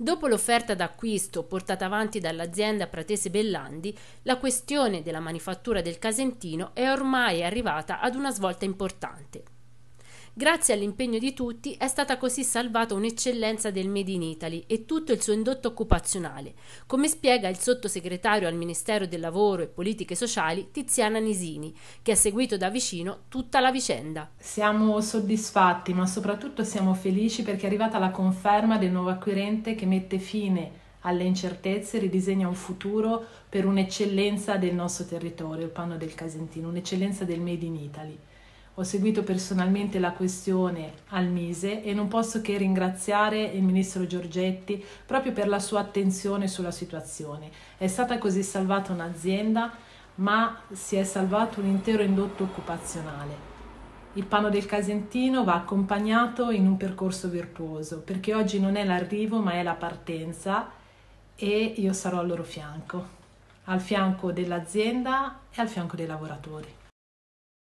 Dopo l'offerta d'acquisto portata avanti dall'azienda Pratese Bellandi, la questione della manifattura del Casentino è ormai arrivata ad una svolta importante. Grazie all'impegno di tutti è stata così salvata un'eccellenza del Made in Italy e tutto il suo indotto occupazionale, come spiega il sottosegretario al Ministero del Lavoro e Politiche Sociali Tiziana Nisini, che ha seguito da vicino tutta la vicenda. Siamo soddisfatti, ma soprattutto siamo felici perché è arrivata la conferma del nuovo acquirente che mette fine alle incertezze, e ridisegna un futuro per un'eccellenza del nostro territorio, il panno del Casentino, un'eccellenza del Made in Italy ho seguito personalmente la questione al Mise e non posso che ringraziare il ministro Giorgetti proprio per la sua attenzione sulla situazione. È stata così salvata un'azienda, ma si è salvato un intero indotto occupazionale. Il panno del Casentino va accompagnato in un percorso virtuoso, perché oggi non è l'arrivo ma è la partenza e io sarò al loro fianco, al fianco dell'azienda e al fianco dei lavoratori.